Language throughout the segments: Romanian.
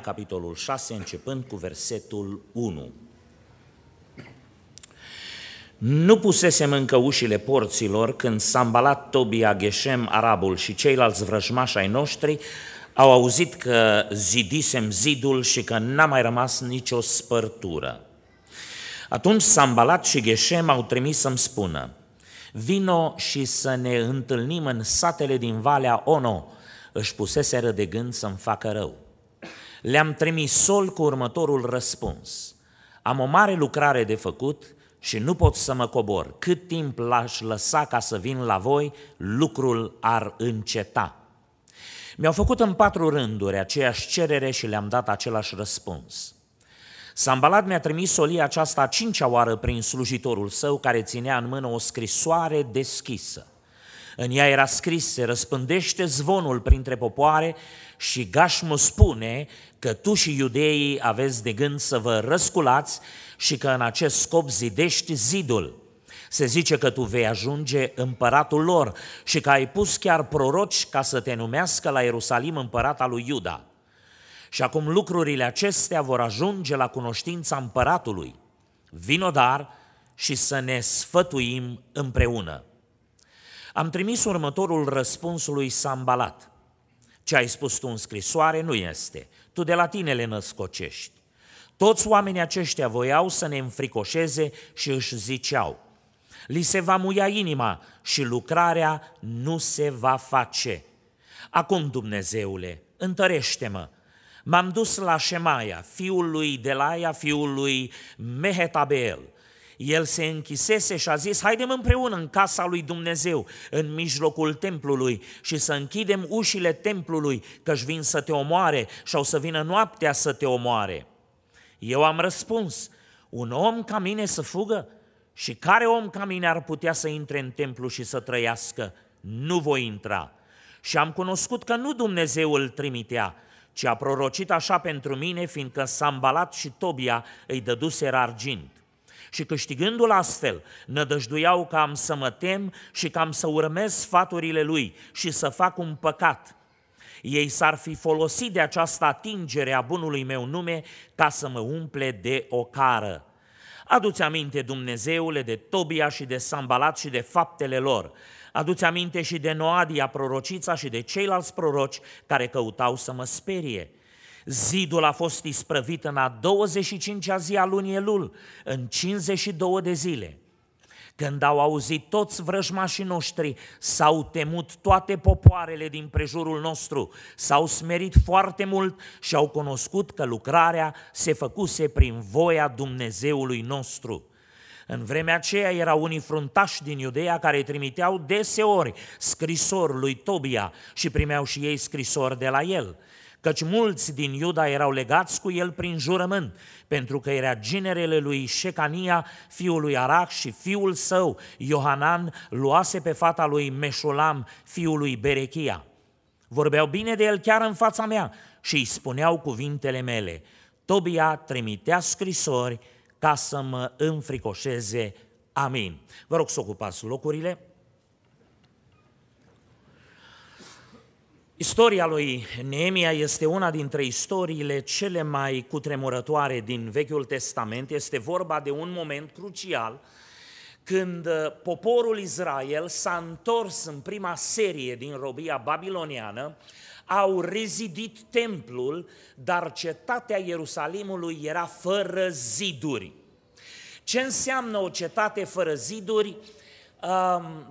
capitolul 6, începând cu versetul 1. Nu pusesem încă ușile porților când Sambalat, Tobia, Geshem, Arabul și ceilalți vrăjmași ai noștri au auzit că zidisem zidul și că n-a mai rămas nicio spărtură. Atunci Sambalat și Geshem au trimis să-mi spună, Vino și să ne întâlnim în satele din Valea Ono, își puseseră de gând să-mi facă rău le-am trimis sol cu următorul răspuns. Am o mare lucrare de făcut și nu pot să mă cobor. Cât timp l-aș lăsa ca să vin la voi, lucrul ar înceta. Mi-au făcut în patru rânduri aceeași cerere și le-am dat același răspuns. Sambalat mi-a trimis solia aceasta a cincea oară prin slujitorul său care ținea în mână o scrisoare deschisă. În ea era scris, se răspândește zvonul printre popoare și Gașmu spune că tu și iudeii aveți de gând să vă răsculați și că în acest scop zidești zidul. Se zice că tu vei ajunge împăratul lor și că ai pus chiar proroci ca să te numească la Ierusalim împărata lui Iuda. Și acum lucrurile acestea vor ajunge la cunoștința împăratului. Vino dar și să ne sfătuim împreună. Am trimis următorul răspuns lui Sambalat. Ce ai spus tu în scrisoare nu este. Tu de la tine le născocești. Toți oamenii aceștia voiau să ne înfricoșeze și își ziceau, li se va muia inima și lucrarea nu se va face. Acum, Dumnezeule, întărește-mă! M-am dus la Șemaia, fiul lui Delaia, fiul lui Mehetabel, el se închisese și a zis, haidem împreună în casa lui Dumnezeu, în mijlocul templului și să închidem ușile templului, că-și vin să te omoare și au să vină noaptea să te omoare. Eu am răspuns, un om ca mine să fugă? Și care om ca mine ar putea să intre în templu și să trăiască? Nu voi intra. Și am cunoscut că nu Dumnezeu îl trimitea, ci a prorocit așa pentru mine, fiindcă Sambalat și Tobia îi dăduse argint și câștigându-l astfel, nădăjduiau că am să mă tem și că am să urmez sfaturile lui și să fac un păcat. Ei s-ar fi folosit de această atingere a bunului meu nume ca să mă umple de ocară. Aduți aminte, Dumnezeule, de Tobia și de Sambalat și de faptele lor. Aduți aminte și de Noadia, prorocița și de ceilalți proroci care căutau să mă sperie. Zidul a fost isprăvit în a 25-a zi a lunii Elul, în 52 de zile. Când au auzit toți vrăjmașii noștri, s-au temut toate popoarele din prejurul nostru, s-au smerit foarte mult și au cunoscut că lucrarea se făcuse prin voia Dumnezeului nostru. În vremea aceea erau unii fruntași din Iudeea care trimiteau deseori scrisori lui Tobia și primeau și ei scrisori de la el – căci mulți din Iuda erau legați cu el prin jurământ, pentru că era ginerele lui Șecania, fiul lui Arach și fiul său, Iohanan, luase pe fata lui Meșulam, fiul lui Berechia. Vorbeau bine de el chiar în fața mea și îi spuneau cuvintele mele. Tobia trimitea scrisori ca să mă înfricoșeze. Amin. Vă rog să ocupați locurile. Istoria lui Neemia este una dintre istoriile cele mai cutremurătoare din Vechiul Testament. Este vorba de un moment crucial când uh, poporul Israel s-a întors în prima serie din robia babiloniană, au rezidit templul, dar cetatea Ierusalimului era fără ziduri. Ce înseamnă o cetate fără ziduri?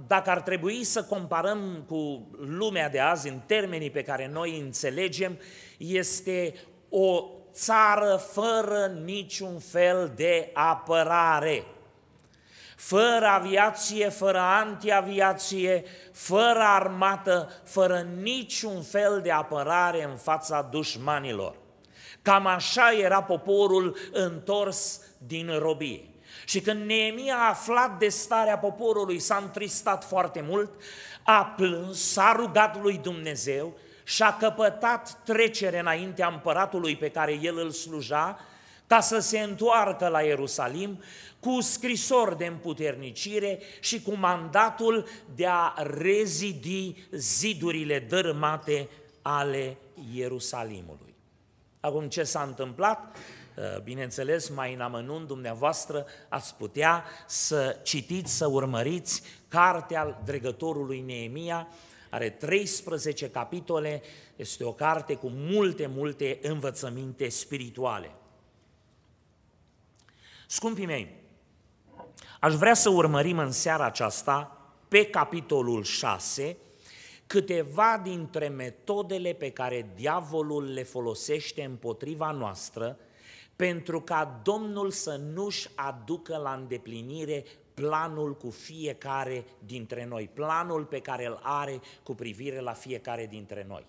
dacă ar trebui să comparăm cu lumea de azi în termenii pe care noi înțelegem, este o țară fără niciun fel de apărare. Fără aviație, fără antiaviație, fără armată, fără niciun fel de apărare în fața dușmanilor. Cam așa era poporul întors din robie. Și când Neemia a aflat de starea poporului, s-a întristat foarte mult, a plâns, s-a rugat lui Dumnezeu și a căpătat trecere înaintea împăratului pe care el îl sluja, ca să se întoarcă la Ierusalim cu scrisori de împuternicire și cu mandatul de a rezidi zidurile dărâmate ale Ierusalimului. Acum ce s-a întâmplat? Eh, bineînțeles, mai în amănunt dumneavoastră ați putea să citiți, să urmăriți cartea dregătorului Neemia, are 13 capitole, este o carte cu multe, multe învățăminte spirituale. Scumpii mei, aș vrea să urmărim în seara aceasta, pe capitolul 6, câteva dintre metodele pe care diavolul le folosește împotriva noastră pentru ca Domnul să nu-și aducă la îndeplinire planul cu fiecare dintre noi, planul pe care îl are cu privire la fiecare dintre noi.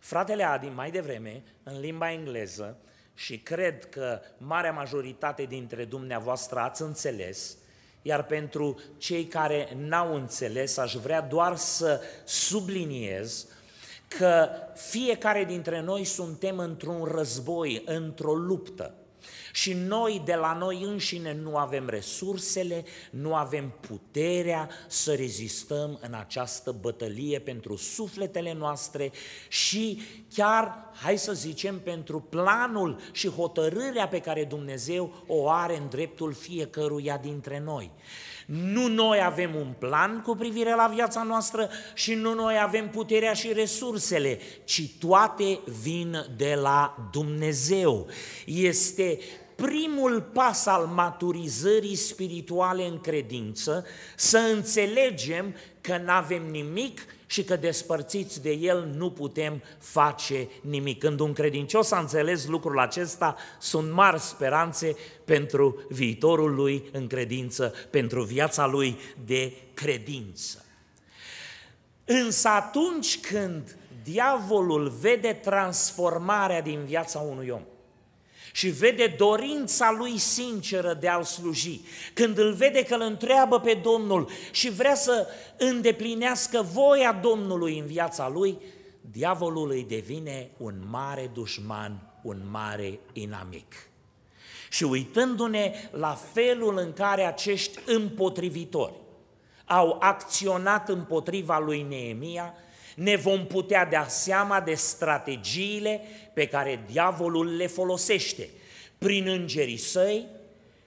Fratele Adi, mai devreme, în limba engleză, și cred că marea majoritate dintre dumneavoastră ați înțeles, iar pentru cei care n-au înțeles, aș vrea doar să subliniez că fiecare dintre noi suntem într-un război, într-o luptă. Și noi de la noi înșine nu avem resursele, nu avem puterea să rezistăm în această bătălie pentru sufletele noastre și chiar, hai să zicem, pentru planul și hotărârea pe care Dumnezeu o are în dreptul fiecăruia dintre noi. Nu noi avem un plan cu privire la viața noastră și nu noi avem puterea și resursele, ci toate vin de la Dumnezeu. Este primul pas al maturizării spirituale în credință să înțelegem că nu avem nimic și că despărțiți de El nu putem face nimic. Când un credincios a înțeles lucrul acesta, sunt mari speranțe pentru viitorul lui în credință, pentru viața lui de credință. Însă atunci când diavolul vede transformarea din viața unui om, și vede dorința lui sinceră de a-L sluji, când îl vede că îl întreabă pe Domnul și vrea să îndeplinească voia Domnului în viața lui, diavolul îi devine un mare dușman, un mare inamic. Și uitându-ne la felul în care acești împotrivitori au acționat împotriva lui Neemia, ne vom putea da seama de strategiile pe care diavolul le folosește prin îngerii săi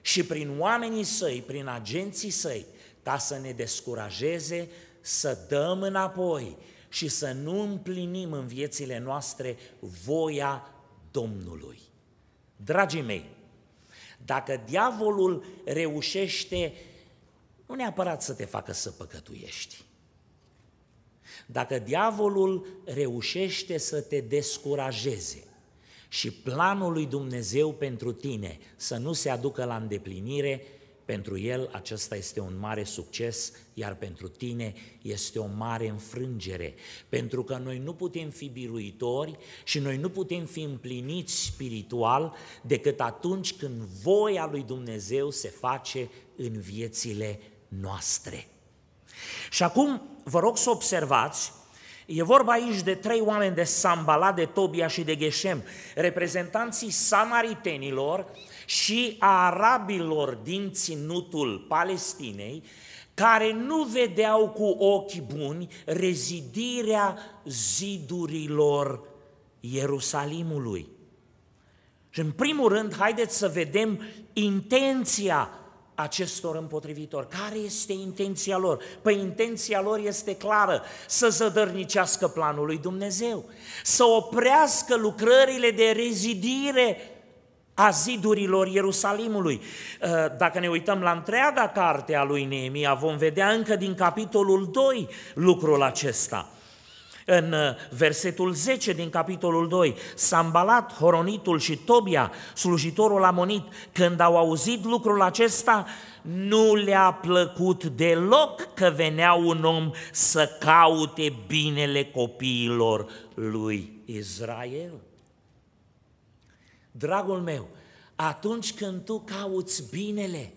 și prin oamenii săi, prin agenții săi, ca să ne descurajeze să dăm înapoi și să nu împlinim în viețile noastre voia Domnului. Dragii mei, dacă diavolul reușește nu neapărat să te facă să păcătuiești, dacă diavolul reușește să te descurajeze și planul lui Dumnezeu pentru tine să nu se aducă la îndeplinire, pentru el acesta este un mare succes, iar pentru tine este o mare înfrângere, pentru că noi nu putem fi biruitori și noi nu putem fi împliniți spiritual decât atunci când voia lui Dumnezeu se face în viețile noastre. Și acum vă rog să observați, e vorba aici de trei oameni de Sambala, de Tobia și de Geshem, reprezentanții samaritenilor și a arabilor din ținutul Palestinei, care nu vedeau cu ochi buni rezidirea zidurilor Ierusalimului. Și în primul rând, haideți să vedem intenția acestor împotrivitori. Care este intenția lor? Păi intenția lor este clară, să zădărnicească planul lui Dumnezeu, să oprească lucrările de rezidire a zidurilor Ierusalimului. Uh, dacă ne uităm la întreaga carte a lui Neemia, vom vedea încă din capitolul 2 lucrul acesta – în uh, versetul 10 din capitolul 2, Sambalat, Horonitul și Tobia, slujitorul amonit, când au auzit lucrul acesta, nu le-a plăcut deloc că venea un om să caute binele copiilor lui Israel. Dragul meu, atunci când tu cauți binele,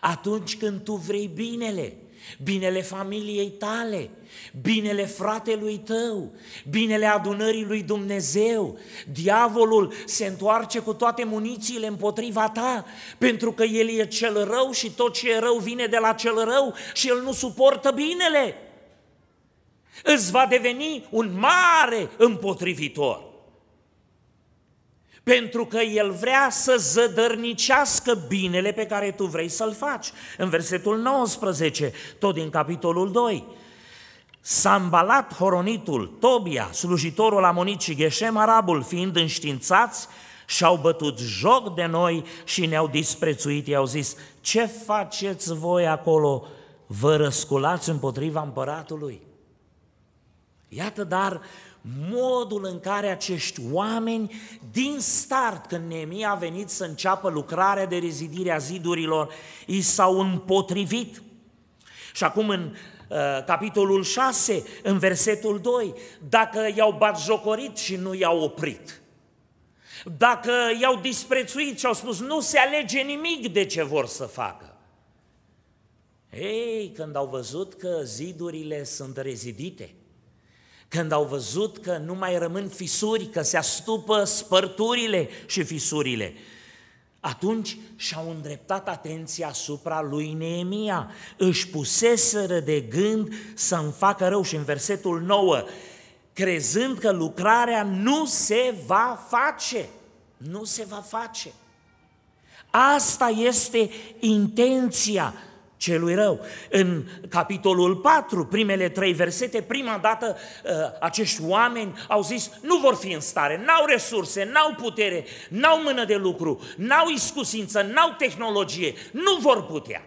atunci când tu vrei binele, binele familiei tale, binele fratelui tău, binele adunării lui Dumnezeu. Diavolul se întoarce cu toate munițiile împotriva ta, pentru că el e cel rău și tot ce e rău vine de la cel rău și el nu suportă binele. Îți va deveni un mare împotrivitor pentru că El vrea să zădărnicească binele pe care tu vrei să-l faci. În versetul 19, tot din capitolul 2, s-a îmbalat Horonitul, Tobia, slujitorul Amonit și Gheșem, Arabul, fiind înștiințați, și-au bătut joc de noi și ne-au disprețuit. I-au zis, ce faceți voi acolo? Vă răsculați împotriva împăratului? Iată, dar modul în care acești oameni, din start, când nemia a venit să înceapă lucrarea de rezidire a zidurilor, i s-au împotrivit. Și acum în uh, capitolul 6, în versetul 2, dacă i-au batjocorit și nu i-au oprit, dacă i-au disprețuit și au spus nu se alege nimic de ce vor să facă, ei, când au văzut că zidurile sunt rezidite, când au văzut că nu mai rămân fisuri, că se astupă spărturile și fisurile, atunci și-au îndreptat atenția asupra lui Neemia. Își puseseră de gând să-mi facă rău și în versetul 9, crezând că lucrarea nu se va face. Nu se va face. Asta este intenția celui rău. În capitolul 4, primele trei versete, prima dată ă, acești oameni au zis nu vor fi în stare, n-au resurse, n-au putere, n-au mână de lucru, n-au iscusință, n-au tehnologie, nu vor putea.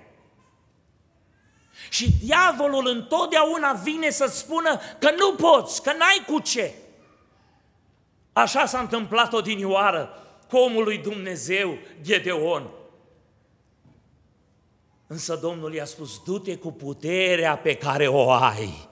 Și diavolul întotdeauna vine să spună că nu poți, că n-ai cu ce. Așa s-a întâmplat odinioară cu omul lui Dumnezeu, Gedeon. Însă Domnul i-a spus, du-te cu puterea pe care o ai.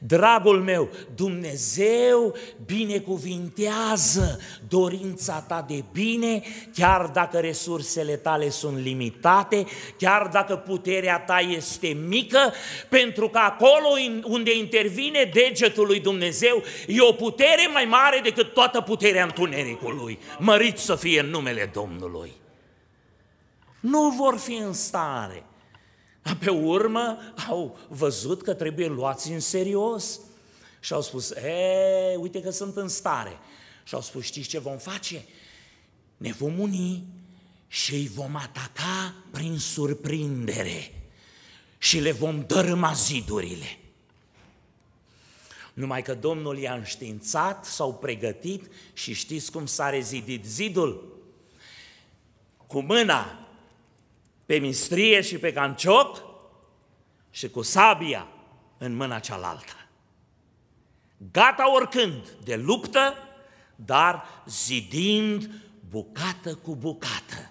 Dragul meu, Dumnezeu binecuvintează dorința ta de bine, chiar dacă resursele tale sunt limitate, chiar dacă puterea ta este mică, pentru că acolo unde intervine degetul lui Dumnezeu e o putere mai mare decât toată puterea întunericului. Mărit să fie în numele Domnului. Nu vor fi în stare. Dar pe urmă au văzut că trebuie luați în serios. Și au spus, e, uite că sunt în stare. Și au spus, știți ce vom face? Ne vom uni și îi vom ataca prin surprindere și le vom dărâma zidurile. Numai că Domnul i-a înștiințat, s-au pregătit și știți cum s-a rezidit zidul? Cu mâna pe mistrie și pe cancioc și cu sabia în mâna cealaltă. Gata oricând de luptă, dar zidind bucată cu bucată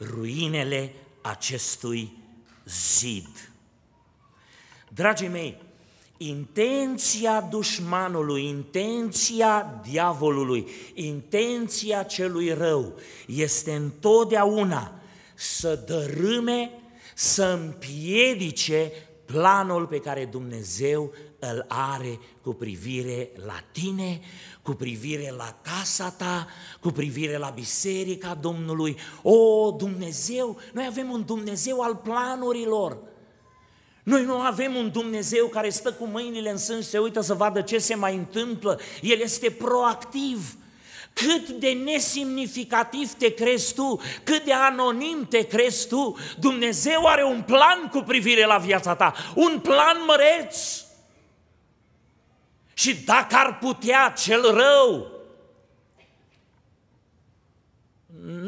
ruinele acestui zid. Dragii mei, intenția dușmanului, intenția diavolului, intenția celui rău este întotdeauna să dărâme, să împiedice planul pe care Dumnezeu îl are cu privire la tine, cu privire la casa ta, cu privire la biserica Domnului. O, Dumnezeu, noi avem un Dumnezeu al planurilor. Noi nu avem un Dumnezeu care stă cu mâinile în sân și se uită să vadă ce se mai întâmplă. El este proactiv cât de nesimnificativ te crezi tu, cât de anonim te crezi tu, Dumnezeu are un plan cu privire la viața ta, un plan măreț. Și dacă ar putea cel rău,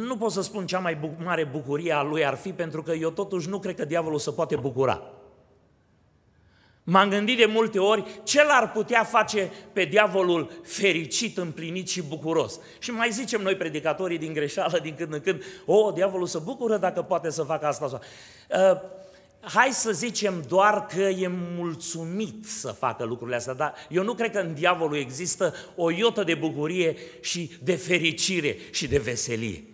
nu pot să spun cea mai bu- mare bucurie a lui ar fi, pentru că eu totuși nu cred că diavolul se poate bucura. M-am gândit de multe ori ce l-ar putea face pe diavolul fericit, împlinit și bucuros. Și mai zicem noi predicatorii din greșeală din când în când, o, oh, diavolul se bucură dacă poate să facă asta. Uh, hai să zicem doar că e mulțumit să facă lucrurile astea, dar eu nu cred că în diavolul există o iotă de bucurie și de fericire și de veselie.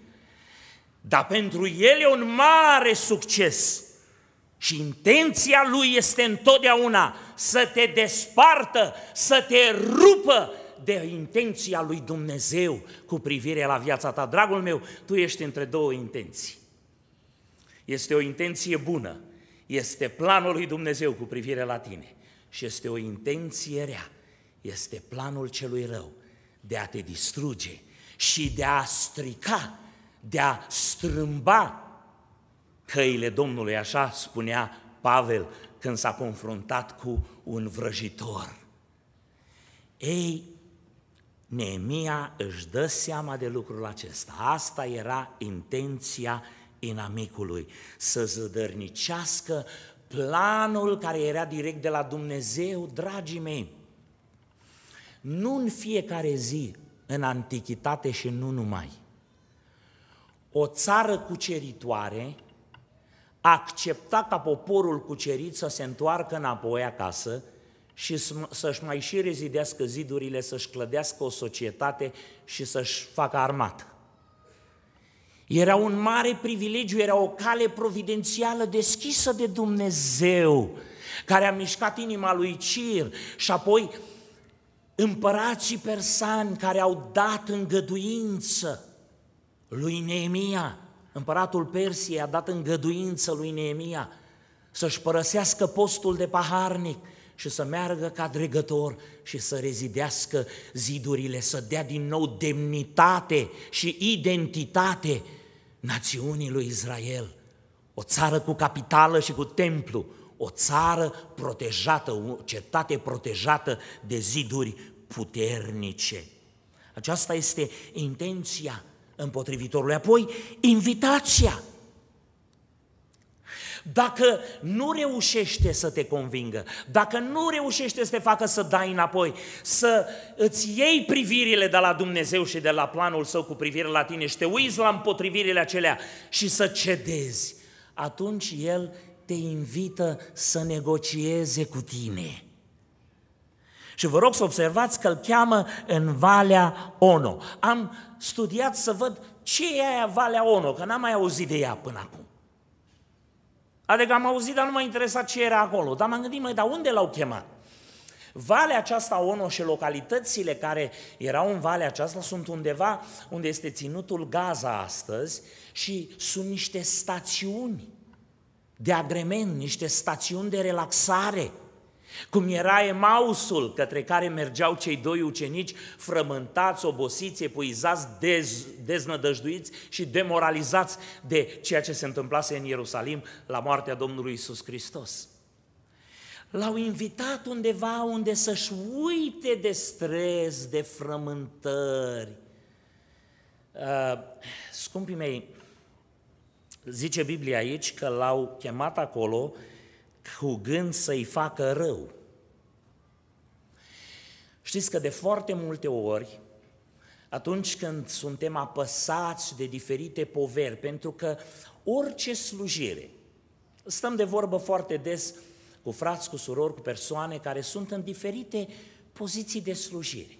Dar pentru el e un mare succes și intenția lui este întotdeauna să te despartă, să te rupă de intenția lui Dumnezeu cu privire la viața ta. Dragul meu, tu ești între două intenții. Este o intenție bună, este planul lui Dumnezeu cu privire la tine și este o intenție rea, este planul celui rău de a te distruge și de a strica, de a strâmba căile Domnului, așa spunea Pavel când s-a confruntat cu un vrăjitor. Ei, Neemia își dă seama de lucrul acesta. Asta era intenția inamicului, să zădărnicească planul care era direct de la Dumnezeu, dragii mei. Nu în fiecare zi, în antichitate și nu numai, o țară cuceritoare accepta ca poporul cucerit să se întoarcă înapoi acasă și să-și mai și rezidească zidurile, să-și clădească o societate și să-și facă armată. Era un mare privilegiu, era o cale providențială deschisă de Dumnezeu, care a mișcat inima lui Cir și apoi împărații persani care au dat îngăduință lui Neemia împăratul Persiei a dat îngăduință lui Neemia să-și părăsească postul de paharnic și să meargă ca dregător și să rezidească zidurile, să dea din nou demnitate și identitate națiunii lui Israel. O țară cu capitală și cu templu, o țară protejată, o cetate protejată de ziduri puternice. Aceasta este intenția împotrivitorului. Apoi, invitația. Dacă nu reușește să te convingă, dacă nu reușește să te facă să dai înapoi, să îți iei privirile de la Dumnezeu și de la planul său cu privire la tine și te uiți la împotrivirile acelea și să cedezi, atunci El te invită să negocieze cu tine. Și vă rog să observați că îl cheamă în Valea Ono. Am studiat să văd ce e aia Valea Ono, că n-am mai auzit de ea până acum. Adică am auzit, dar nu m-a interesat ce era acolo. Dar m-am gândit, măi, dar unde l-au chemat? Valea aceasta Ono și localitățile care erau în valea aceasta sunt undeva unde este ținutul Gaza astăzi și sunt niște stațiuni de agrement, niște stațiuni de relaxare cum era Emausul către care mergeau cei doi ucenici frământați, obosiți, epuizați, dez, deznădăjduiți și demoralizați de ceea ce se întâmplase în Ierusalim la moartea Domnului Isus Hristos. L-au invitat undeva unde să-și uite de stres, de frământări. Uh, scumpii mei, zice Biblia aici că l-au chemat acolo uh, cu gând să-i facă rău. Știți că de foarte multe ori, atunci când suntem apăsați de diferite poveri, pentru că orice slujire, stăm de vorbă foarte des cu frați, cu surori, cu persoane care sunt în diferite poziții de slujire.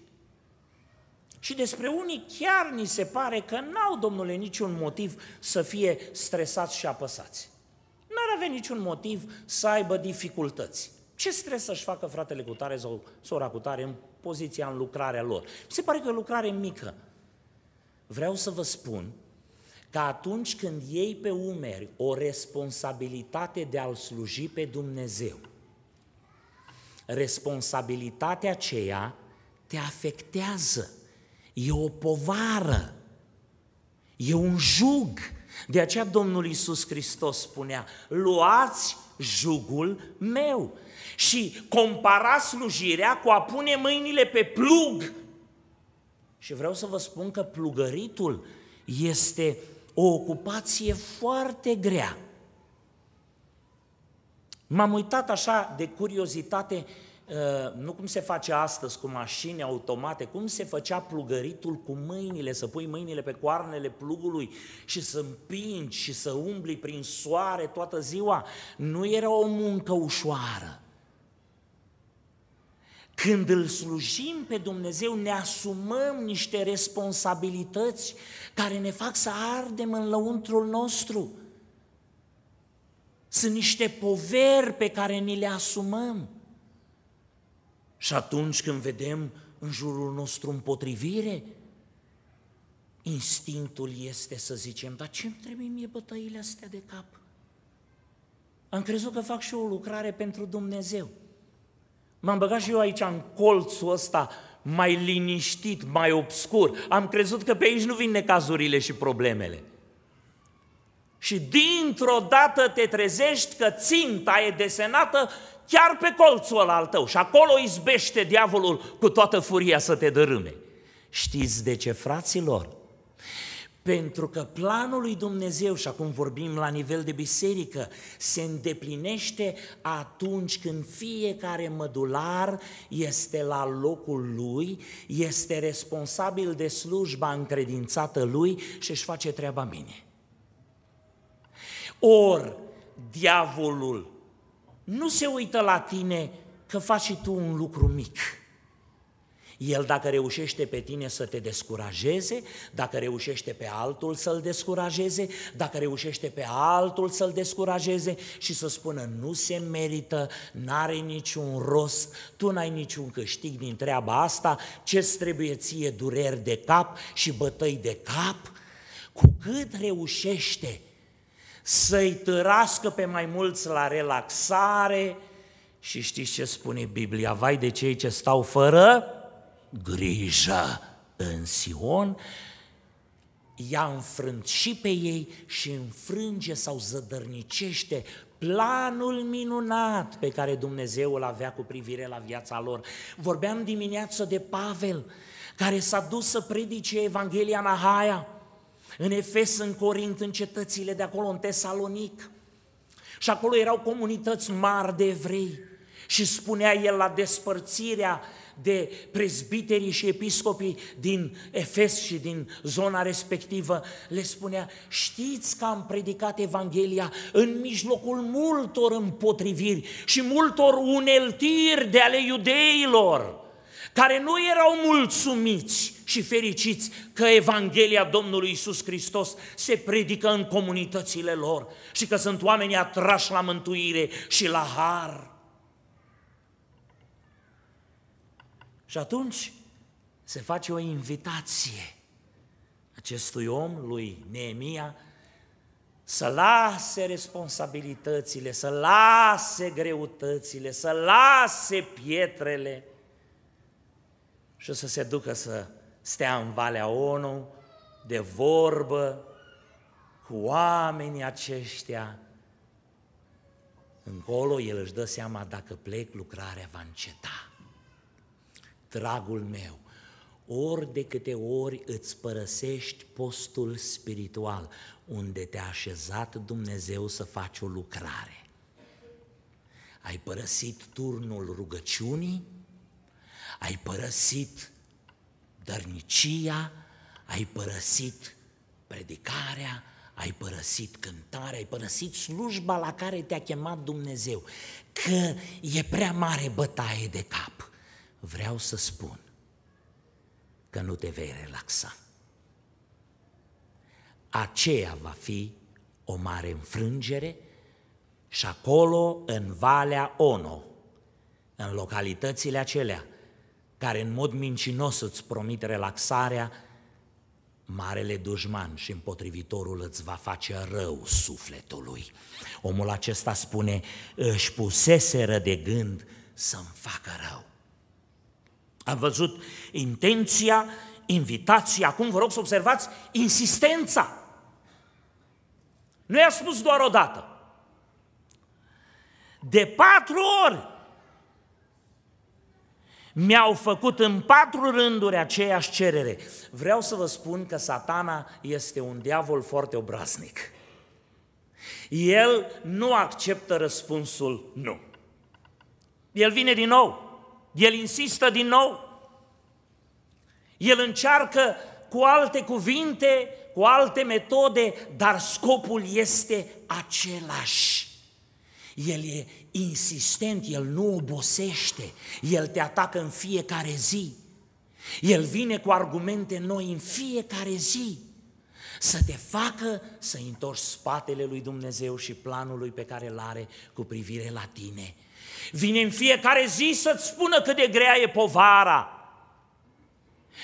Și despre unii chiar ni se pare că n-au, domnule, niciun motiv să fie stresați și apăsați n-ar avea niciun motiv să aibă dificultăți. Ce stres să-și facă fratele cu tare sau sora cu tare în poziția, în lucrarea lor? Mi se pare că e o lucrare mică. Vreau să vă spun că atunci când iei pe umeri o responsabilitate de a-L sluji pe Dumnezeu, responsabilitatea aceea te afectează, e o povară, e un jug, de aceea Domnul Iisus Hristos spunea, luați jugul meu și compara slujirea cu a pune mâinile pe plug. Și vreau să vă spun că plugăritul este o ocupație foarte grea. M-am uitat așa de curiozitate Uh, nu cum se face astăzi cu mașini automate, cum se făcea plugăritul cu mâinile, să pui mâinile pe coarnele plugului și să împingi și să umbli prin soare toată ziua, nu era o muncă ușoară. Când îl slujim pe Dumnezeu, ne asumăm niște responsabilități care ne fac să ardem în lăuntrul nostru. Sunt niște poveri pe care ni le asumăm. Și atunci când vedem în jurul nostru împotrivire, instinctul este să zicem, dar ce îmi trebuie mie bătăile astea de cap? Am crezut că fac și o lucrare pentru Dumnezeu. M-am băgat și eu aici în colțul ăsta mai liniștit, mai obscur. Am crezut că pe aici nu vin necazurile și problemele. Și dintr-o dată te trezești că ținta e desenată chiar pe colțul ăla al tău și acolo izbește diavolul cu toată furia să te dărâme. Știți de ce, fraților? Pentru că planul lui Dumnezeu, și acum vorbim la nivel de biserică, se îndeplinește atunci când fiecare mădular este la locul lui, este responsabil de slujba încredințată lui și își face treaba bine. Or, diavolul nu se uită la tine că faci și tu un lucru mic. El dacă reușește pe tine să te descurajeze, dacă reușește pe altul să-l descurajeze, dacă reușește pe altul să-l descurajeze și să spună nu se merită, n-are niciun rost, tu n-ai niciun câștig din treaba asta, ce-ți trebuie ție dureri de cap și bătăi de cap, cu cât reușește să-i târască pe mai mulți la relaxare și știți ce spune Biblia? Vai de cei ce stau fără grijă în Sion, i-a înfrânt și pe ei și înfrânge sau zădărnicește planul minunat pe care Dumnezeu îl avea cu privire la viața lor. Vorbeam dimineață de Pavel, care s-a dus să predice Evanghelia în Ahaia, în Efes, în Corint, în cetățile de acolo, în Tesalonic. Și acolo erau comunități mari de evrei. Și spunea el la despărțirea de prezbiterii și episcopii din Efes și din zona respectivă, le spunea, știți că am predicat Evanghelia în mijlocul multor împotriviri și multor uneltiri de ale iudeilor, care nu erau mulțumiți și fericiți că Evanghelia Domnului Isus Hristos se predică în comunitățile lor și că sunt oameni atrași la mântuire și la har. Și atunci se face o invitație acestui om, lui Neemia, să lase responsabilitățile, să lase greutățile, să lase pietrele și să se ducă să stea în Valea ONU, de vorbă cu oamenii aceștia, încolo el își dă seama dacă plec, lucrarea va înceta. Dragul meu, ori de câte ori îți părăsești postul spiritual unde te-a așezat Dumnezeu să faci o lucrare. Ai părăsit turnul rugăciunii, ai părăsit dărnicia, ai părăsit predicarea, ai părăsit cântarea, ai părăsit slujba la care te-a chemat Dumnezeu, că e prea mare bătaie de cap. Vreau să spun că nu te vei relaxa. Aceea va fi o mare înfrângere și acolo, în Valea Ono, în localitățile acelea, care în mod mincinos îți promit relaxarea, marele dușman și împotrivitorul îți va face rău sufletului. Omul acesta spune, își puseseră de gând să-mi facă rău. A văzut intenția, invitația, acum vă rog să observați insistența. Nu i-a spus doar o dată. De patru ori mi-au făcut în patru rânduri aceeași cerere. Vreau să vă spun că satana este un diavol foarte obraznic. El nu acceptă răspunsul nu. El vine din nou, el insistă din nou, el încearcă cu alte cuvinte, cu alte metode, dar scopul este același. El e insistent, El nu obosește, El te atacă în fiecare zi. El vine cu argumente noi în fiecare zi să te facă să întorci spatele lui Dumnezeu și planului pe care îl are cu privire la tine. Vine în fiecare zi să-ți spună cât de grea e povara.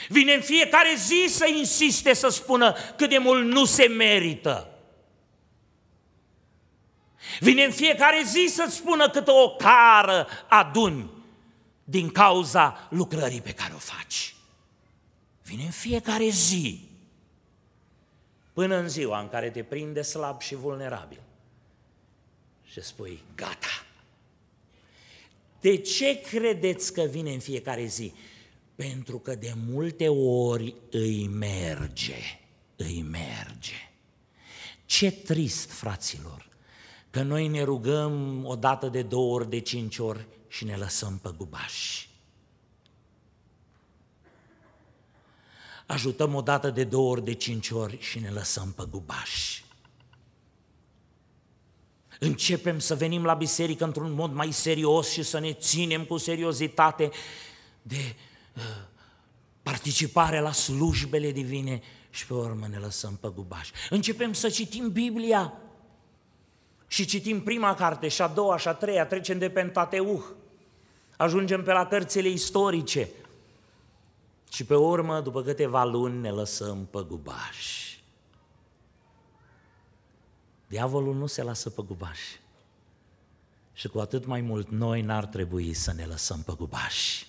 Vine în fiecare zi să insiste să spună cât de mult nu se merită. Vine în fiecare zi să-ți spună cât o cară aduni din cauza lucrării pe care o faci. Vine în fiecare zi până în ziua în care te prinde slab și vulnerabil și spui, gata. De ce credeți că vine în fiecare zi? Pentru că de multe ori îi merge, îi merge. Ce trist, fraților, că noi ne rugăm o dată de două ori, de cinci ori și ne lăsăm pe gubași. Ajutăm o dată de două ori, de cinci ori și ne lăsăm pe gubași. Începem să venim la biserică într-un mod mai serios și să ne ținem cu seriozitate de uh, participare la slujbele divine și pe urmă ne lăsăm pe gubași. Începem să citim Biblia și citim prima carte și a doua și a treia, trecem de Pentateuh, ajungem pe la cărțile istorice și pe urmă, după câteva luni, ne lăsăm păgubași. Diavolul nu se lasă păgubași. Și cu atât mai mult noi n-ar trebui să ne lăsăm păgubași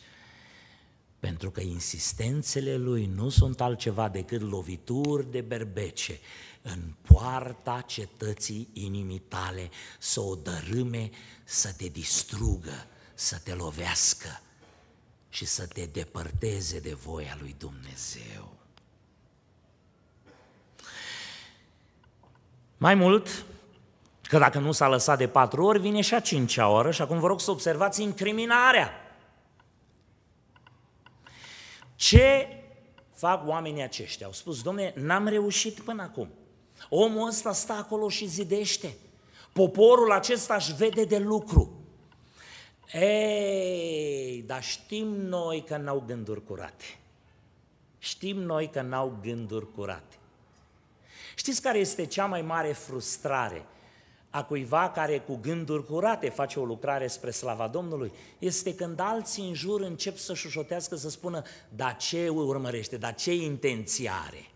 pentru că insistențele lui nu sunt altceva decât lovituri de berbece în poarta cetății inimii tale, să o dărâme, să te distrugă, să te lovească și să te depărteze de voia lui Dumnezeu. Mai mult, că dacă nu s-a lăsat de patru ori, vine și a cincea oră și acum vă rog să observați incriminarea ce fac oamenii aceștia? Au spus, domne, n-am reușit până acum. Omul ăsta stă acolo și zidește. Poporul acesta își vede de lucru. Ei, dar știm noi că n-au gânduri curate. Știm noi că n-au gânduri curate. Știți care este cea mai mare frustrare a cuiva care cu gânduri curate face o lucrare spre slava Domnului, este când alții în jur încep să șușotească, să spună, dar ce urmărește, dar ce intenție are?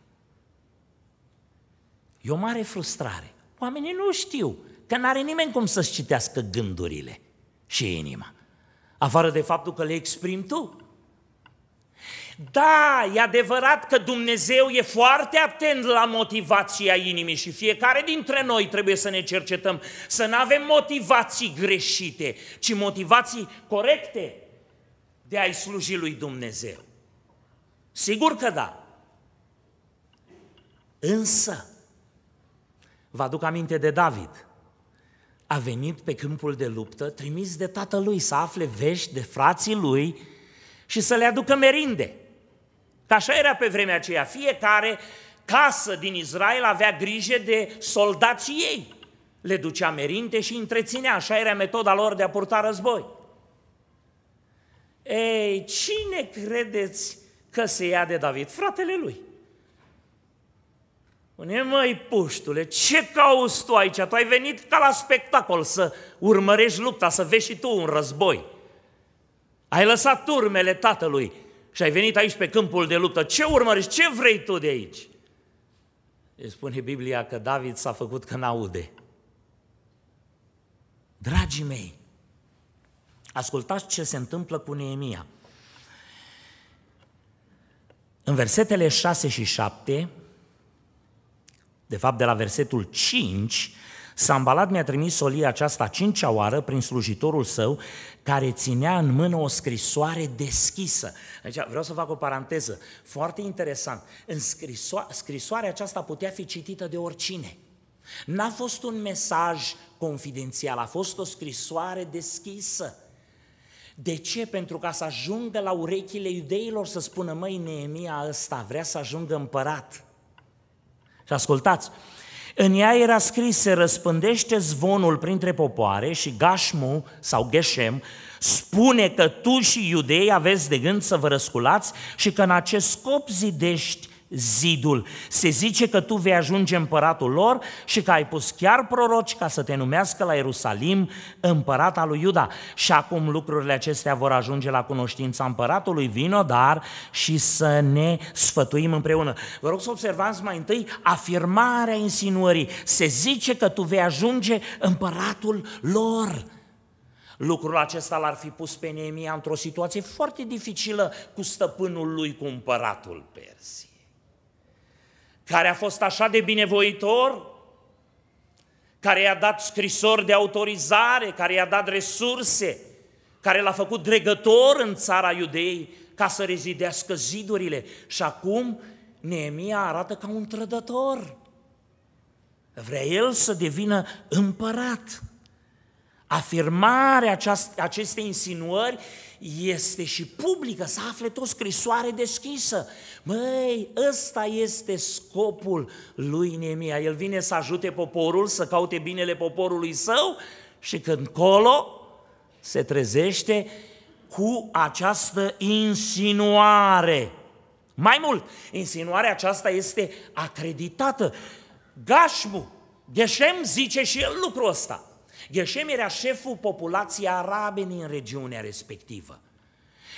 E o mare frustrare. Oamenii nu știu, că nu are nimeni cum să-și citească gândurile și inima. Afară de faptul că le exprimi tu. Da, e adevărat că Dumnezeu e foarte atent la motivația inimii și fiecare dintre noi trebuie să ne cercetăm, să nu avem motivații greșite, ci motivații corecte de a-i sluji lui Dumnezeu. Sigur că da. Însă, vă aduc aminte de David. A venit pe câmpul de luptă, trimis de tatălui să afle vești de frații lui și să le aducă merinde. Dar așa era pe vremea aceea. Fiecare casă din Israel avea grijă de soldații ei. Le ducea merinte și întreținea. Așa era metoda lor de a purta război. Ei, cine credeți că se ia de David? Fratele lui. Pune măi, puștule, ce cauți tu aici? Tu ai venit ca la spectacol să urmărești lupta, să vezi și tu un război. Ai lăsat turmele tatălui, și ai venit aici pe câmpul de luptă, ce urmărești, ce vrei tu de aici? Îi spune Biblia că David s-a făcut că n-aude. Dragii mei, ascultați ce se întâmplă cu Neemia. În versetele 6 și 7, de fapt de la versetul 5, Sambalat mi-a trimis solia aceasta cincea oară prin slujitorul său care ținea în mână o scrisoare deschisă. Aici vreau să fac o paranteză. Foarte interesant. În scriso- scrisoarea aceasta putea fi citită de oricine. N-a fost un mesaj confidențial, a fost o scrisoare deschisă. De ce? Pentru ca să ajungă la urechile iudeilor să spună, măi, Neemia ăsta vrea să ajungă împărat. Și ascultați, în ea era scris, se răspândește zvonul printre popoare și Gașmu sau Geshem spune că tu și iudeii aveți de gând să vă răsculați și că în acest scop zidești zidul. Se zice că tu vei ajunge împăratul lor și că ai pus chiar proroci ca să te numească la Ierusalim împărat al lui Iuda. Și acum lucrurile acestea vor ajunge la cunoștința împăratului, vino dar și să ne sfătuim împreună. Vă rog să observați mai întâi afirmarea insinuării. Se zice că tu vei ajunge împăratul lor. Lucrul acesta l-ar fi pus pe Neemia într-o situație foarte dificilă cu stăpânul lui, cu împăratul Persi care a fost așa de binevoitor, care i-a dat scrisori de autorizare, care i-a dat resurse, care l-a făcut dregător în țara iudei ca să rezidească zidurile. Și acum Neemia arată ca un trădător. Vrea el să devină împărat. Afirmarea aceast- acestei insinuări este și publică, să afle tot scrisoare deschisă. Măi, ăsta este scopul lui Nemia. El vine să ajute poporul, să caute binele poporului său și când colo se trezește cu această insinuare. Mai mult, insinuarea aceasta este acreditată. Gașmu, Gheșem zice și el lucrul ăsta. Geshem era șeful populației arabe din regiunea respectivă.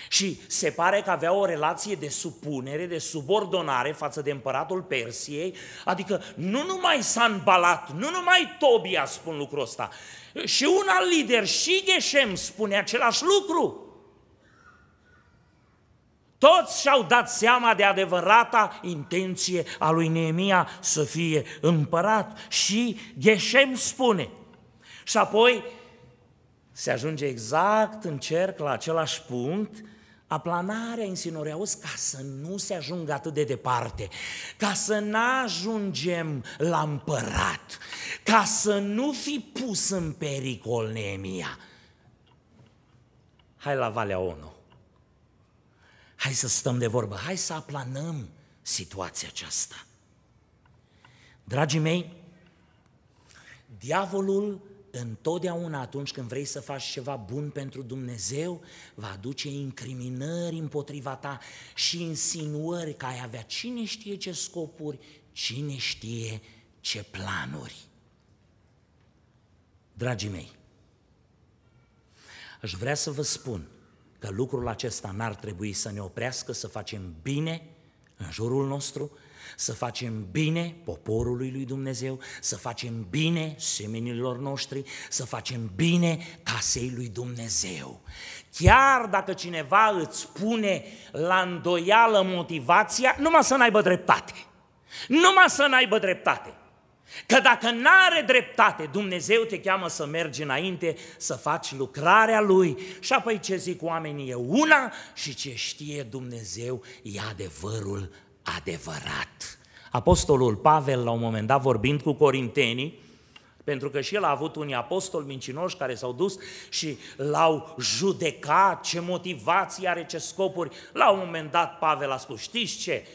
Și se pare că avea o relație de supunere, de subordonare față de împăratul Persiei, adică nu numai Sanbalat, nu numai Tobia spun lucrul ăsta, și un alt lider, și Geshem spune același lucru. Toți și-au dat seama de adevărata intenție a lui Neemia să fie împărat și Geshem spune – și apoi se ajunge exact în cerc la același punct, aplanarea insinuării, auzi, ca să nu se ajungă atât de departe, ca să nu ajungem la împărat, ca să nu fi pus în pericol Neemia. Hai la Valea Ono. Hai să stăm de vorbă, hai să aplanăm situația aceasta. Dragii mei, diavolul Întotdeauna atunci când vrei să faci ceva bun pentru Dumnezeu, va aduce incriminări împotriva ta și insinuări că ai avea cine știe ce scopuri, cine știe ce planuri. Dragii mei, aș vrea să vă spun că lucrul acesta n-ar trebui să ne oprească să facem bine în jurul nostru, să facem bine poporului lui Dumnezeu, să facem bine semenilor noștri, să facem bine casei lui Dumnezeu. Chiar dacă cineva îți pune la îndoială motivația, numai să n-aibă dreptate. Numai să n-aibă dreptate. Că dacă n-are dreptate, Dumnezeu te cheamă să mergi înainte, să faci lucrarea Lui și apoi ce zic oamenii e una și ce știe Dumnezeu e adevărul adevărat. Apostolul Pavel, la un moment dat, vorbind cu corintenii, pentru că și el a avut unii apostoli mincinoși care s-au dus și l-au judecat, ce motivații are, ce scopuri. La un moment dat Pavel a spus, știți ce?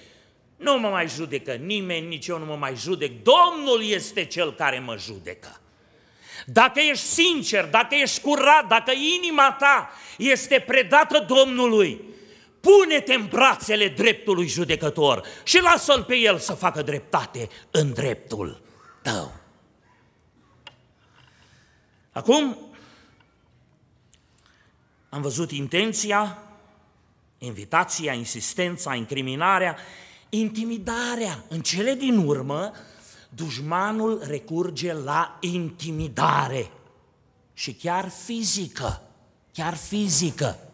Nu mă mai judecă nimeni, nici eu nu mă mai judec. Domnul este cel care mă judecă. Dacă ești sincer, dacă ești curat, dacă inima ta este predată Domnului, pune-te în brațele dreptului judecător și lasă-l pe el să facă dreptate în dreptul tău. Acum am văzut intenția, invitația, insistența, incriminarea, intimidarea. În cele din urmă, dușmanul recurge la intimidare și chiar fizică, chiar fizică.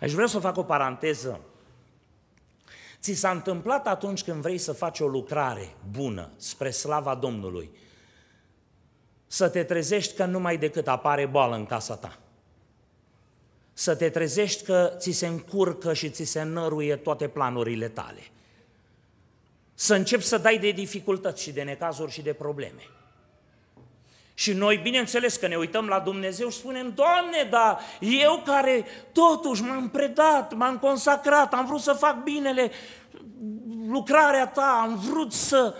Aș vrea să fac o paranteză. Ți s-a întâmplat atunci când vrei să faci o lucrare bună spre slava Domnului, să te trezești că numai decât apare boală în casa ta. Să te trezești că ți se încurcă și ți se năruie toate planurile tale. Să începi să dai de dificultăți și de necazuri și de probleme. Și noi, bineînțeles că ne uităm la Dumnezeu și spunem, Doamne, da, eu care totuși m-am predat, m-am consacrat, am vrut să fac binele, lucrarea ta, am vrut să...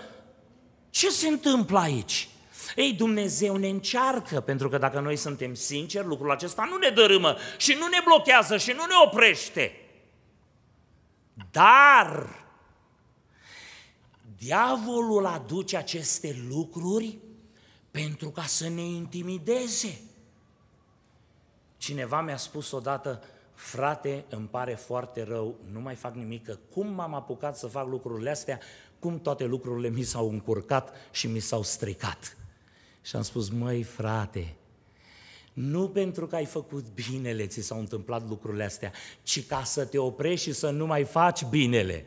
Ce se întâmplă aici? Ei, Dumnezeu ne încearcă, pentru că dacă noi suntem sinceri, lucrul acesta nu ne dărâmă și nu ne blochează și nu ne oprește. Dar diavolul aduce aceste lucruri pentru ca să ne intimideze. Cineva mi-a spus odată, frate, îmi pare foarte rău, nu mai fac nimic, că cum m-am apucat să fac lucrurile astea, cum toate lucrurile mi s-au încurcat și mi s-au stricat. Și am spus, măi frate, nu pentru că ai făcut binele ți s-au întâmplat lucrurile astea, ci ca să te oprești și să nu mai faci binele.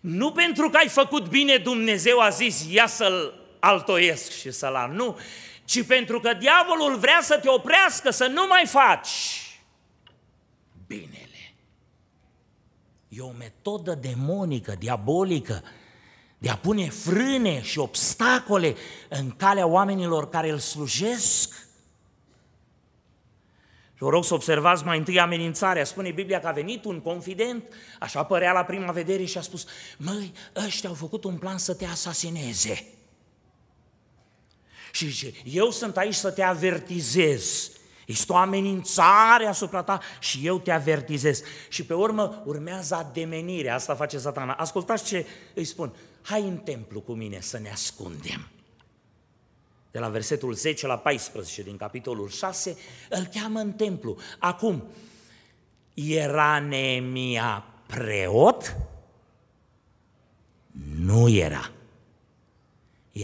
Nu pentru că ai făcut bine, Dumnezeu a zis, ia să-l altoiesc și să-l salam, nu, ci pentru că diavolul vrea să te oprească, să nu mai faci binele. E o metodă demonică, diabolică, de a pune frâne și obstacole în calea oamenilor care îl slujesc. Și vă rog să observați mai întâi amenințarea. Spune Biblia că a venit un confident, așa părea la prima vedere și a spus, măi, ăștia au făcut un plan să te asasineze. Și zice, eu sunt aici să te avertizez. Este o amenințare asupra ta și eu te avertizez. Și pe urmă urmează ademenirea, asta face satana. Ascultați ce îi spun, hai în templu cu mine să ne ascundem. De la versetul 10 la 14 din capitolul 6, îl cheamă în templu. Acum, era Neemia preot? Nu era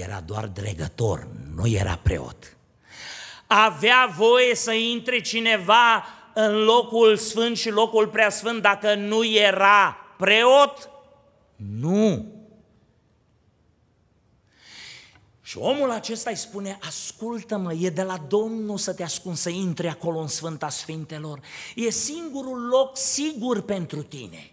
era doar dregător, nu era preot. Avea voie să intre cineva în locul sfânt și locul preasfânt dacă nu era preot? Nu. Și omul acesta îi spune, ascultă-mă, e de la Domnul să te ascund, să intri acolo în Sfânta Sfintelor. E singurul loc sigur pentru tine.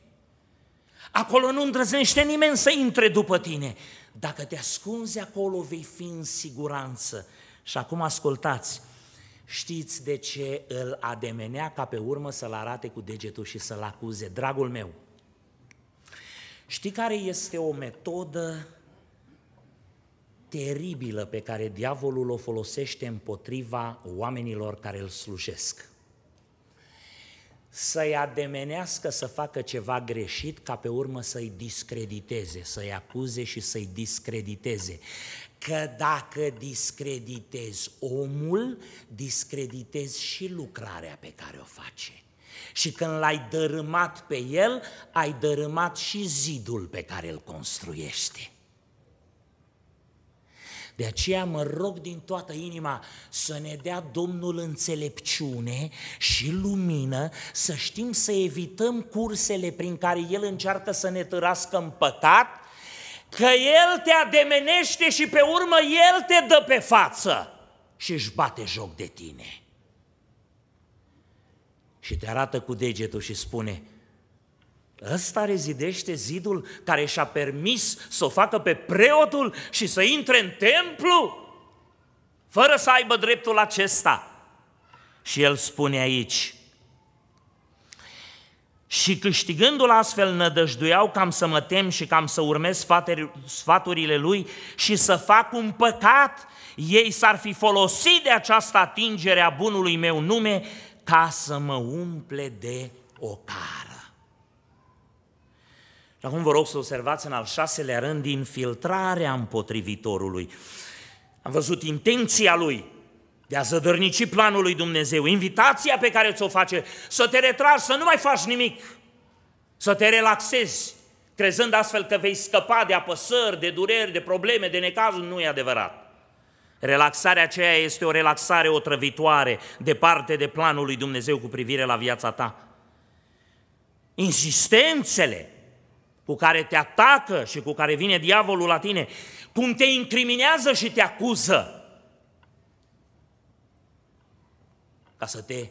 Acolo nu îndrăznește nimeni să intre după tine. Dacă te ascunzi acolo, vei fi în siguranță. Și acum ascultați, știți de ce îl ademenea ca pe urmă să-l arate cu degetul și să-l acuze? Dragul meu, știi care este o metodă teribilă pe care diavolul o folosește împotriva oamenilor care îl slujesc? să-i ademenească să facă ceva greșit, ca pe urmă să-i discrediteze, să-i acuze și să-i discrediteze. Că dacă discreditezi omul, discreditezi și lucrarea pe care o face. Și când l-ai dărâmat pe el, ai dărâmat și zidul pe care îl construiește. De aceea mă rog din toată inima să ne dea Domnul înțelepciune și lumină, să știm să evităm cursele prin care El încearcă să ne târască în păcat, că El te ademenește și pe urmă El te dă pe față și își bate joc de tine. Și te arată cu degetul și spune, Ăsta rezidește zidul care și-a permis să o facă pe preotul și să intre în templu fără să aibă dreptul acesta. Și el spune aici, și câștigându-l astfel nădăjduiau cam să mă tem și cam să urmez sfaturile lui și să fac un păcat, ei s-ar fi folosit de această atingere a bunului meu nume ca să mă umple de ocar. Și acum vă rog să observați în al șaselea rând infiltrarea împotrivitorului. Am văzut intenția lui de a zădărnici planul lui Dumnezeu, invitația pe care ți-o face, să te retragi, să nu mai faci nimic, să te relaxezi, crezând astfel că vei scăpa de apăsări, de dureri, de probleme, de necazuri, nu e adevărat. Relaxarea aceea este o relaxare otrăvitoare, departe de planul lui Dumnezeu cu privire la viața ta. Insistențele cu care te atacă și cu care vine diavolul la tine, cum te incriminează și te acuză, ca să te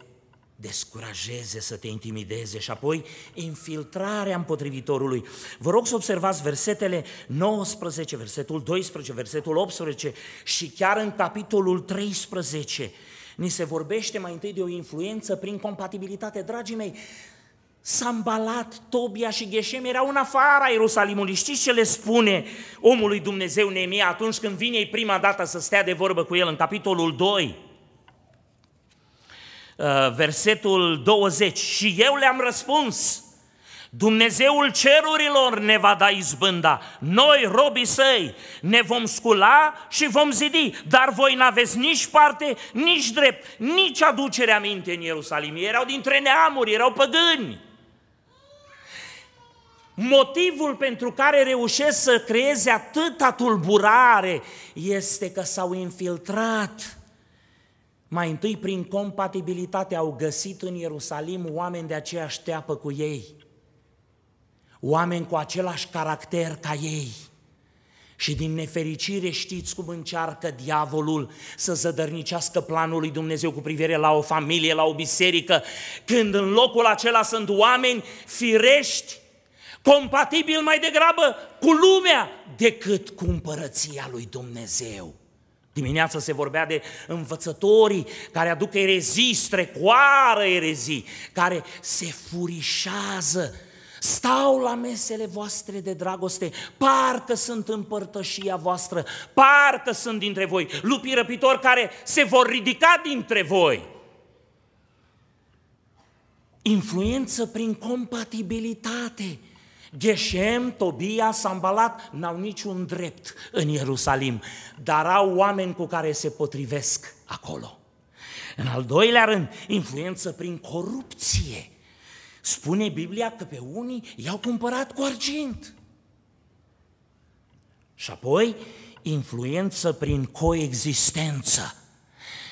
descurajeze, să te intimideze și apoi infiltrarea împotrivitorului. Vă rog să observați versetele 19, versetul 12, versetul 18 și chiar în capitolul 13 ni se vorbește mai întâi de o influență prin compatibilitate. Dragii mei, Sambalat, Tobia și Gheșem erau în afara Ierusalimului. Știți ce le spune omului Dumnezeu Nemia atunci când vine prima dată să stea de vorbă cu el în capitolul 2? Uh, versetul 20. Și eu le-am răspuns, Dumnezeul cerurilor ne va da izbânda, noi, robii săi, ne vom scula și vom zidi, dar voi n-aveți nici parte, nici drept, nici aducere aminte în Ierusalim. Erau dintre neamuri, erau păgâni. Motivul pentru care reușesc să creeze atâta tulburare este că s-au infiltrat. Mai întâi, prin compatibilitate, au găsit în Ierusalim oameni de aceeași teapă cu ei, oameni cu același caracter ca ei. Și din nefericire știți cum încearcă diavolul să zădărnicească planul lui Dumnezeu cu privire la o familie, la o biserică, când în locul acela sunt oameni firești compatibil mai degrabă cu lumea decât cu împărăția lui Dumnezeu. Dimineața se vorbea de învățătorii care aduc erezii, strecoară erezii, care se furișează, stau la mesele voastre de dragoste, parcă sunt împărtășia voastră, parcă sunt dintre voi, lupii răpitori care se vor ridica dintre voi. Influență prin compatibilitate – Geshem, Tobia, Sambalat n-au niciun drept în Ierusalim, dar au oameni cu care se potrivesc acolo. În al doilea rând, influență prin corupție. Spune Biblia că pe unii i-au cumpărat cu argint. Și apoi, influență prin coexistență.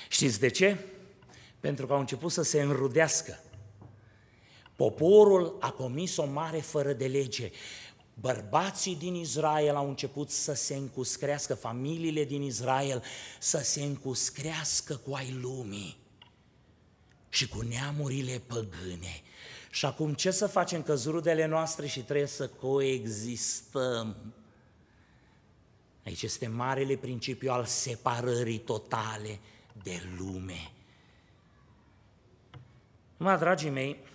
Știți de ce? Pentru că au început să se înrudească Poporul a comis o mare fără de lege. Bărbații din Israel au început să se încuscrească, familiile din Israel să se încuscrească cu ai lumii și cu neamurile păgâne. Și acum ce să facem că zrudele noastre și trebuie să coexistăm? Aici este marele principiu al separării totale de lume. Mă, dragii mei,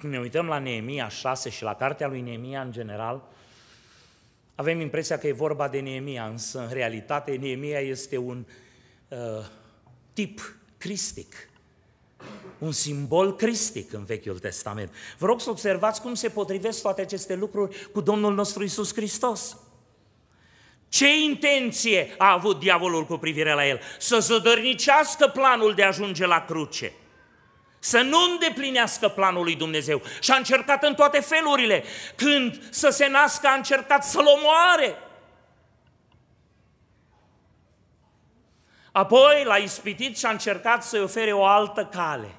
când ne uităm la Neemia 6 și la cartea lui Neemia în general, avem impresia că e vorba de Neemia, însă în realitate Neemia este un uh, tip cristic, un simbol cristic în Vechiul Testament. Vă rog să observați cum se potrivesc toate aceste lucruri cu Domnul nostru Isus Hristos. Ce intenție a avut diavolul cu privire la el? Să zădărnicească planul de a ajunge la cruce – să nu îndeplinească planul lui Dumnezeu. Și a încercat în toate felurile. Când să se nască, a încercat să-l omoare. Apoi l-a ispitit și a încercat să-i ofere o altă cale.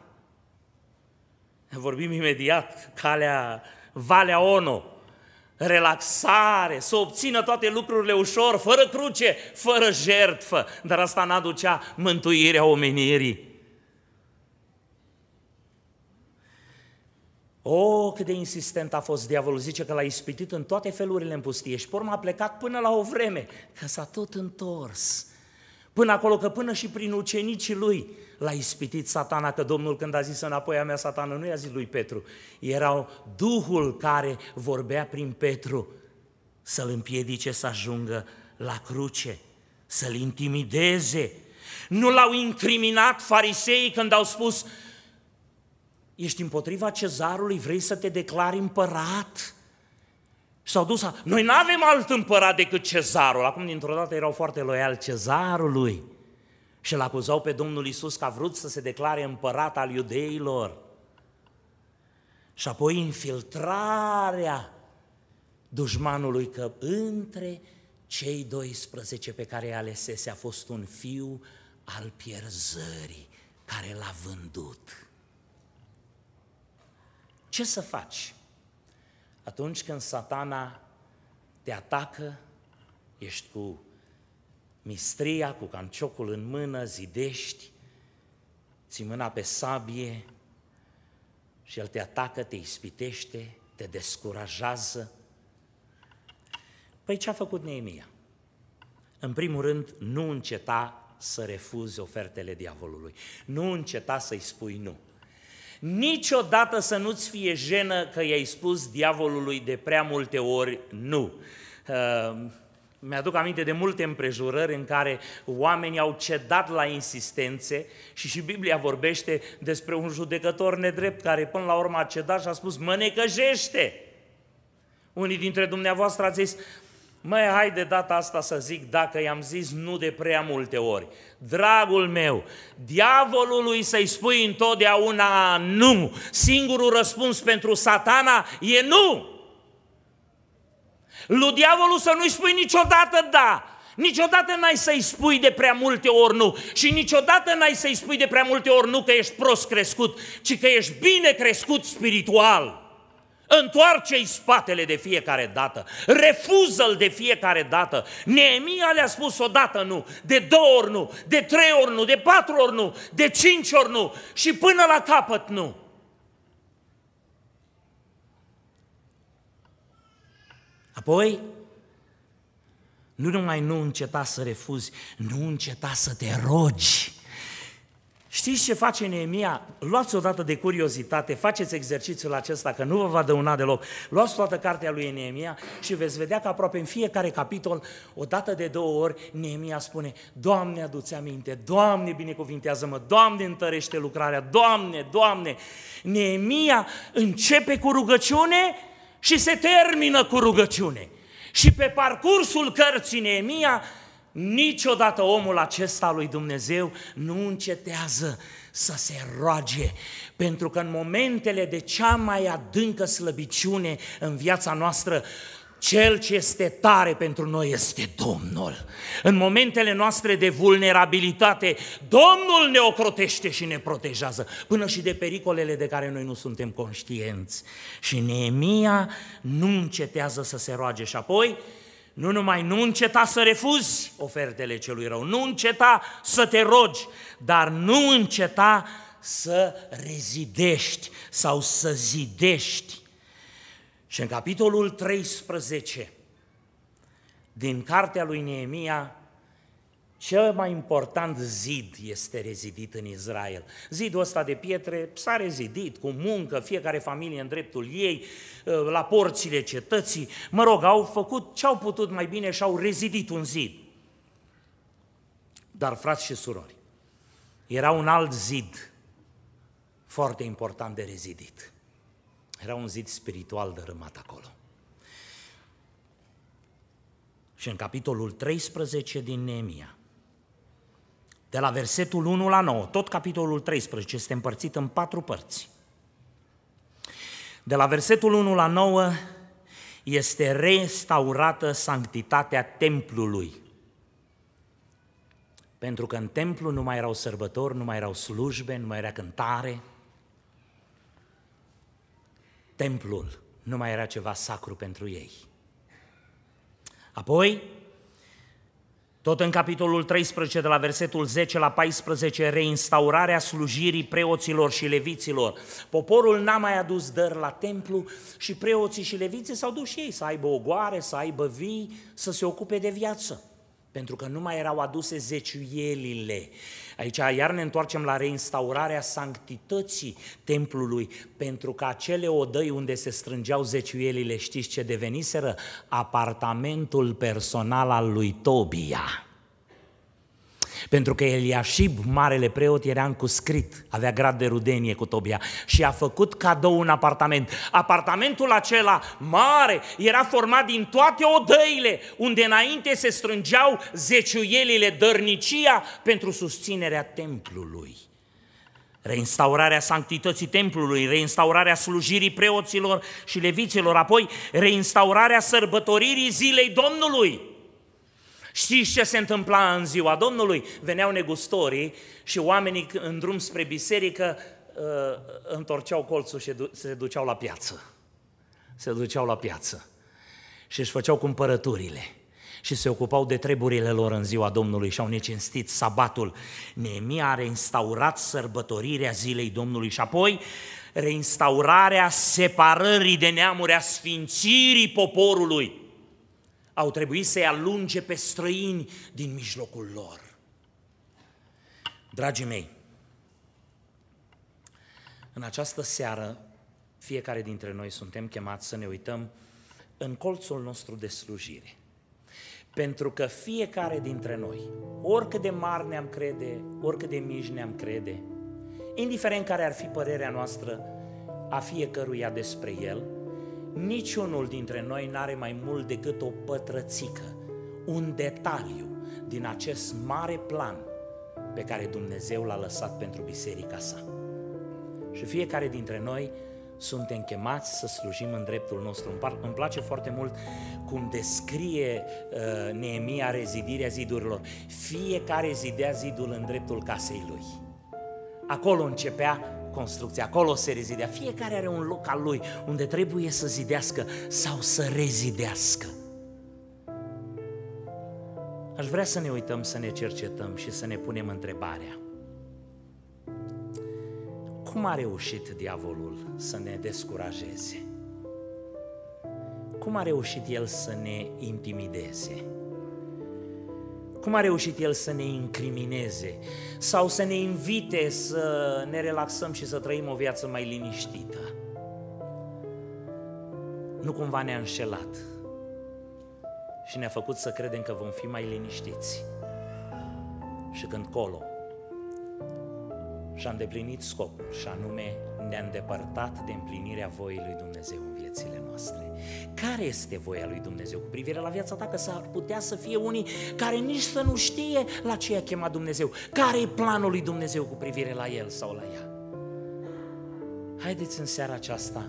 Vorbim imediat, calea Valea Ono, relaxare, să obțină toate lucrurile ușor, fără cruce, fără jertfă, dar asta n-aducea mântuirea omenirii. O, oh, cât de insistent a fost diavolul, zice că l-a ispitit în toate felurile în pustie și porma a plecat până la o vreme, că s-a tot întors. Până acolo, că până și prin ucenicii lui l-a ispitit satana, că Domnul când a zis înapoi a mea satană, nu i-a zis lui Petru, erau Duhul care vorbea prin Petru să-l împiedice să ajungă la cruce, să-l intimideze. Nu l-au incriminat fariseii când au spus, ești împotriva cezarului, vrei să te declari împărat? Și s-au dus, noi nu avem alt împărat decât cezarul. Acum, dintr-o dată, erau foarte loiali cezarului. Și îl acuzau pe Domnul Isus că a vrut să se declare împărat al iudeilor. Și apoi infiltrarea dușmanului că între cei 12 pe care i-a alesese a fost un fiu al pierzării care l-a vândut. Ce să faci atunci când satana te atacă, ești cu mistria, cu canciocul în mână, zidești, ții mâna pe sabie și el te atacă, te ispitește, te descurajează. Păi ce a făcut Neemia? În primul rând, nu înceta să refuzi ofertele diavolului. Nu înceta să-i spui nu. Niciodată să nu-ți fie jenă că i-ai spus diavolului de prea multe ori nu. Uh, mi-aduc aminte de multe împrejurări în care oamenii au cedat la insistențe și și Biblia vorbește despre un judecător nedrept care până la urmă a cedat și a spus mă necăjește. Unii dintre dumneavoastră ați zis, Măi, hai de data asta să zic dacă i-am zis nu de prea multe ori. Dragul meu, diavolului să-i spui întotdeauna nu. Singurul răspuns pentru satana e nu. Lui diavolul să nu-i spui niciodată da. Niciodată n-ai să-i spui de prea multe ori nu și niciodată n-ai să-i spui de prea multe ori nu că ești prost crescut, ci că ești bine crescut spiritual. Întoarce-i spatele de fiecare dată, refuză-l de fiecare dată. Neemia le-a spus o dată nu, de două ori nu, de trei ori nu, de patru ori nu, de cinci ori nu și până la capăt nu. Apoi, nu numai nu înceta să refuzi, nu înceta să te rogi. Știți ce face Neemia? Luați dată de curiozitate, faceți exercițiul acesta, că nu vă va dăuna deloc. Luați toată cartea lui Neemia și veți vedea că aproape în fiecare capitol, o dată de două ori, Neemia spune, Doamne, aduți aminte, Doamne, binecuvintează-mă, Doamne, întărește lucrarea, Doamne, Doamne. Neemia începe cu rugăciune și se termină cu rugăciune. Și pe parcursul cărții Neemia, Niciodată omul acesta lui Dumnezeu nu încetează să se roage, pentru că în momentele de cea mai adâncă slăbiciune în viața noastră, cel ce este tare pentru noi este Domnul. În momentele noastre de vulnerabilitate, Domnul ne ocrotește și ne protejează, până și de pericolele de care noi nu suntem conștienți. Și Neemia nu încetează să se roage și apoi nu numai nu înceta să refuzi ofertele celui rău, nu înceta să te rogi, dar nu înceta să rezidești sau să zidești. Și în capitolul 13 din cartea lui Neemia cel mai important zid este rezidit în Israel. Zidul ăsta de pietre s-a rezidit cu muncă, fiecare familie în dreptul ei, ă, la porțile cetății. Mă rog, au făcut ce au putut mai bine și au rezidit un zid. Dar, frați și surori, era un alt zid foarte important de rezidit. Era un zid spiritual dărâmat acolo. Și în capitolul 13 din Nemia de la versetul 1 la 9, tot capitolul 13 este împărțit în patru părți. De la versetul 1 la 9 este restaurată sanctitatea templului. Pentru că în templu nu mai erau sărbători, nu mai erau slujbe, nu mai era cântare. Templul nu mai era ceva sacru pentru ei. Apoi, tot în capitolul 13, de la versetul 10 la 14, reinstaurarea slujirii preoților și leviților. Poporul n-a mai adus dări la templu și preoții și leviții s-au dus și ei să aibă ogoare, să aibă vii, să se ocupe de viață. Pentru că nu mai erau aduse zeciuielile. Aici iar ne întoarcem la reinstaurarea sanctității templului, pentru că acele odăi unde se strângeau zeciuielile, știți ce deveniseră? Apartamentul personal al lui Tobia. Pentru că Eliashib, marele preot, era încuscrit, avea grad de rudenie cu Tobia și a făcut cadou un apartament. Apartamentul acela mare era format din toate odăile unde înainte se strângeau zeciuielile, dărnicia pentru susținerea templului. Reinstaurarea sanctității templului, reinstaurarea slujirii preoților și leviților, apoi reinstaurarea sărbătoririi zilei Domnului – Știți ce se întâmpla în ziua Domnului? Veneau negustorii și oamenii în drum spre biserică uh, întorceau colțul și se duceau la piață. Se duceau la piață și își făceau cumpărăturile și se ocupau de treburile lor în ziua Domnului și au necinstit sabatul. Neemia a reinstaurat sărbătorirea zilei Domnului și apoi reinstaurarea separării de neamuri, a sfințirii poporului au trebuit să-i alunge pe străini din mijlocul lor. Dragii mei, în această seară, fiecare dintre noi suntem chemați să ne uităm în colțul nostru de slujire. Pentru că fiecare dintre noi, oricât de mari ne-am crede, oricât de mici ne-am crede, indiferent care ar fi părerea noastră a fiecăruia despre el, Niciunul dintre noi nu are mai mult decât o pătrățică, un detaliu din acest mare plan pe care Dumnezeu l-a lăsat pentru biserica sa. Și fiecare dintre noi suntem chemați să slujim în dreptul nostru. Îmi place foarte mult cum descrie uh, Neemia rezidirea zidurilor. Fiecare zidea zidul în dreptul casei lui. Acolo începea construcție, acolo se rezidea. Fiecare are un loc al lui unde trebuie să zidească sau să rezidească. Aș vrea să ne uităm, să ne cercetăm și să ne punem întrebarea. Cum a reușit diavolul să ne descurajeze? Cum a reușit el să ne intimideze? Cum a reușit el să ne incrimineze sau să ne invite să ne relaxăm și să trăim o viață mai liniștită? Nu cumva ne-a înșelat și ne-a făcut să credem că vom fi mai liniștiți. Și când colo și-a îndeplinit scopul, și anume ne-a îndepărtat de împlinirea voii lui Dumnezeu în viețile noastre. Care este voia lui Dumnezeu cu privire la viața ta? Că s-ar putea să fie unii care nici să nu știe la ce a chemat Dumnezeu. Care e planul lui Dumnezeu cu privire la el sau la ea? Haideți în seara aceasta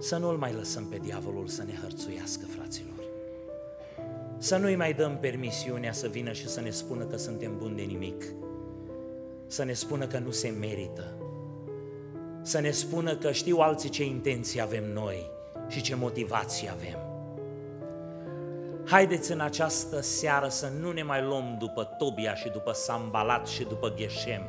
să nu-l mai lăsăm pe diavolul să ne hărțuiască, fraților. Să nu-i mai dăm permisiunea să vină și să ne spună că suntem buni de nimic să ne spună că nu se merită, să ne spună că știu alții ce intenții avem noi și ce motivații avem. Haideți în această seară să nu ne mai luăm după Tobia și după Sambalat și după Gheșem,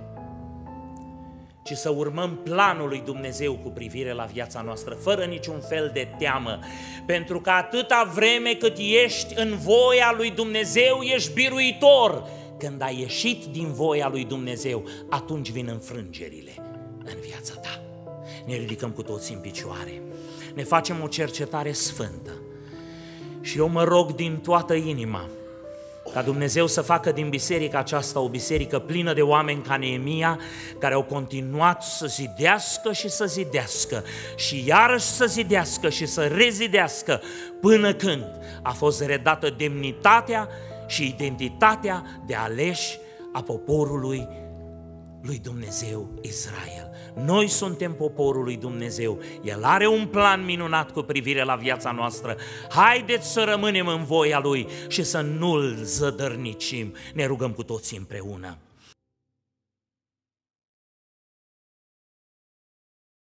ci să urmăm planul lui Dumnezeu cu privire la viața noastră, fără niciun fel de teamă, pentru că atâta vreme cât ești în voia lui Dumnezeu, ești biruitor, când ai ieșit din voia lui Dumnezeu, atunci vin înfrângerile în viața ta. Ne ridicăm cu toți în picioare, ne facem o cercetare sfântă. Și eu mă rog din toată inima ca Dumnezeu să facă din biserica aceasta o biserică plină de oameni ca Neemia, care au continuat să zidească și să zidească și iarăși să zidească și să rezidească până când a fost redată demnitatea și identitatea de aleși a poporului lui Dumnezeu Israel. Noi suntem poporul lui Dumnezeu. El are un plan minunat cu privire la viața noastră. Haideți să rămânem în voia lui și să nu-l zădărnicim. Ne rugăm cu toții împreună.